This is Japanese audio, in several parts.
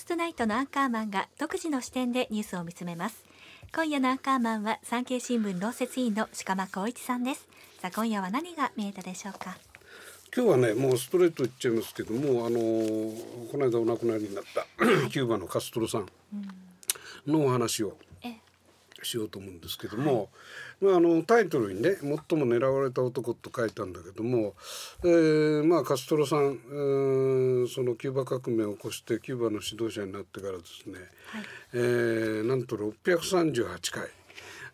ストナイトのアンカーマンが独自の視点でニュースを見つめます。今夜のアンカーマンは産経新聞論説委員の鹿間光一さんです。さあ今夜は何が見えたでしょうか。今日はねもうストレート言っちゃいますけどもあのこの間お亡くなりになった キューバのカストロさんのお話を。うんしようと思うんですけども、はい、まあ、あのタイトルにね「最も狙われた男」と書いたんだけども、えーまあ、カストロさん、えー、そのキューバ革命を起こしてキューバの指導者になってからですね、はい、えー、なんと638回。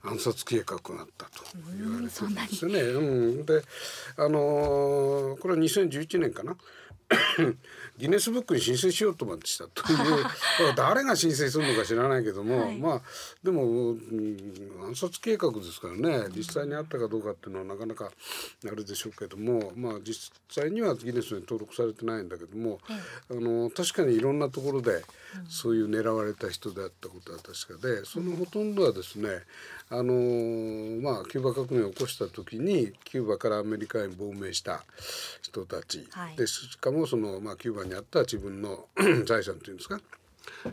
暗殺計画があったと言われてんですね。うん、うん、であのー、これは2011年かな ギネスブックに申請しようとまでしたという 誰が申請するのか知らないけども、はい、まあでも、うん、暗殺計画ですからね実際にあったかどうかっていうのはなかなかあるでしょうけども、まあ、実際にはギネスに登録されてないんだけども、あの確かにいろんなところでそういう狙われた人であったことは確かでそのほとんどはですねあのー、まあ、キューバ革命を起こした時にキューバからアメリカへ亡命した人たち、はい、でしかもその、まあ、キューバにあった自分の 財産というんですか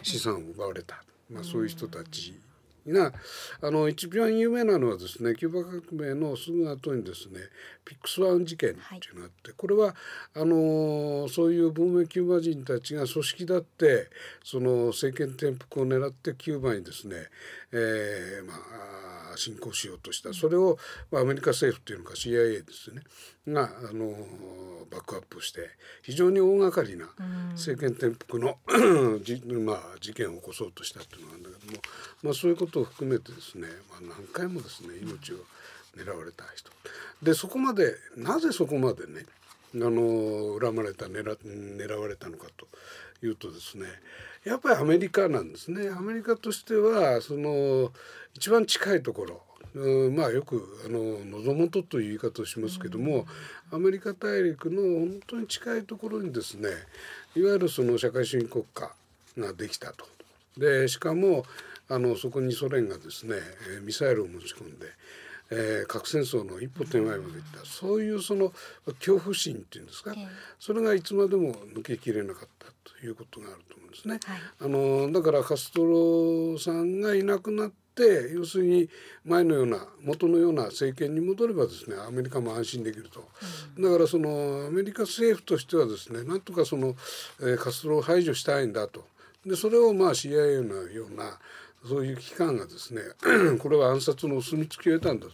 資産を奪われた、まあ、そういう人たちがあの一番有名なのはですねキューバ革命のすぐ後にですねピックスワン事件っていうのがあって、はい、これはあのそういう文明キューバ人たちが組織だってその政権転覆を狙ってキューバにですね、えー、まあ侵攻しようとしたそれを、まあ、アメリカ政府というのか CIA ですねがあのバックアップして非常に大掛かりな政権転覆の、まあ、事件を起こそうとしたっていうのがあるんだけども、まあ、そういうことことを含めてですね、まあ、何回もですね命を狙われた人でそこまでなぜそこまでねあの恨まれた狙狙われたのかというとですねやっぱりアメリカなんですねアメリカとしてはその一番近いところうんまあよくあの喉と」という言い方をしますけども、アメリカ大陸の本当に近いところにですねいわゆるその社会主義国家ができたと。でしかもあのそこにソ連がですねミサイルを持ち込んで、えー、核戦争の一歩手前までいったそういうその恐怖心っていうんですか、それがいつまでも抜けきれなかったということがあると思うんですね。はい、あのだからカストロさんがいなくなって要するに前のような元のような政権に戻ればですねアメリカも安心できると、うん、だからそのアメリカ政府としてはですねなんとかその、えー、カストロを排除したいんだとでそれをまあ CIA のようなそういう機関がですね これは暗殺のお墨付きを得たんだ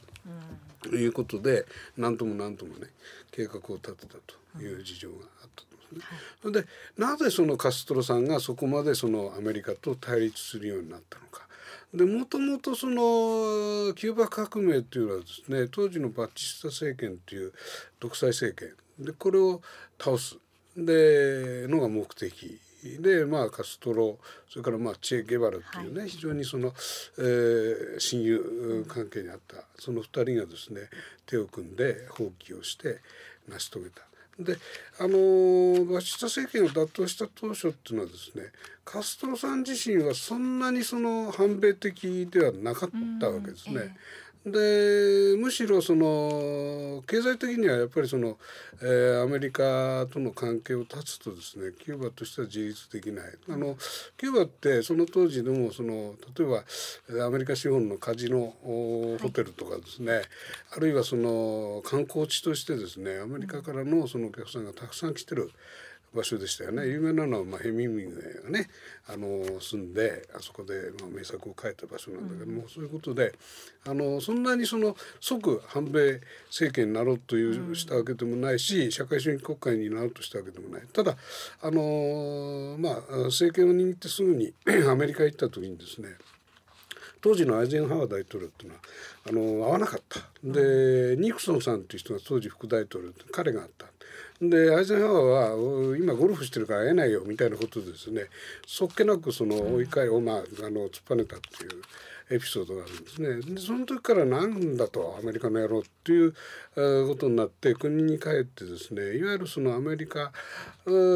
ということで、何とも何ともね計画を立てたという事情があったと、ねうん、でなぜそのカストロさんがそこまでそのアメリカと対立するようになったのか。でもともとそのキューバ革命というのはですね当時のバチスタ政権という独裁政権でこれを倒すでのが目的で、まあ、カストロそれから、まあ、チェ・ゲバルっていうね、はい、非常にその、えー、親友関係にあったその2人がですね手を組んで放棄をして成し遂げた。であのバシスタ政権を打倒した当初っていうのはですねカストロさん自身はそんなにその反米的ではなかったわけですね。うんえでむしろその経済的にはやっぱりその、えー、アメリカとの関係を断つとですねキューバとしては自立できないあのキューバってその当時でもその例えばアメリカ資本のカジノホテルとかですね、はい、あるいはその観光地としてですねアメリカからのそのお客さんがたくさん来てる。場所でしたよね有名なのは、まヘミングウェイがねあの住んであそこで、まあ、名作を書いた場所なんだけども、うん、そういうことであのそんなにその即反米政権になろうというしたわけでもないし、社会主義国家になろうとしたわけでもないただあの、まあ、政権を握ってすぐにアメリカ行った時にですね当時のアイゼンハワー大統領っていうのはあの合わなかったでニクソンさんっていう人が当時副大統領彼があったでアイゼンハワーは今ゴルフしてるから会えないよみたいなことでですねそっけなくその追い返を、まあ、あの突っぱねたっていうエピソードがあるんですねでその時から何だとアメリカの野郎っていうことになって国に帰ってですねいわゆるそのアメリカ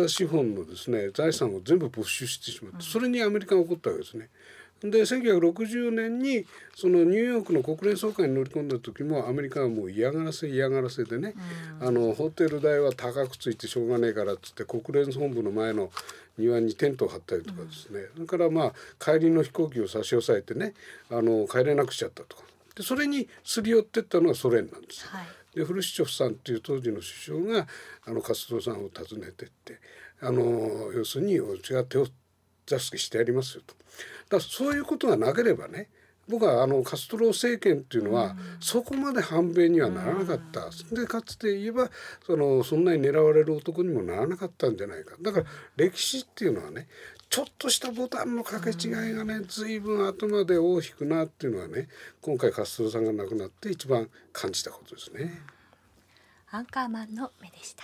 資本のですね財産を全部没収してしまってそれにアメリカが怒ったわけですね。で1960年にそのニューヨークの国連総会に乗り込んだ時もアメリカはもう嫌がらせ嫌がらせでね、うん、あのホテル代は高くついてしょうがねえからっつって国連本部の前の庭にテントを張ったりとかですね、うん、それからまあ帰りの飛行機を差し押さえてねあの帰れなくしちゃったとかでそれにすり寄ってったのがソ連なんです。はいでフルシチョフさんっていう当時の首相があのカストさんを訪ねてってあの要するにおちが手を座敷してやりますよと。だそういうことがなければね僕はあのカストロ政権っていうのは、そこまで反米にはならなかった、でかつて言えばそのそんなに狙われる男にもならなかったんじゃないかだから歴史っていうのはねちょっとしたボタンの掛け違いがね随分後まで大きくなっていうのはね今回カストロさんが亡くなって一番感じたことですね。アンカーマンの目でした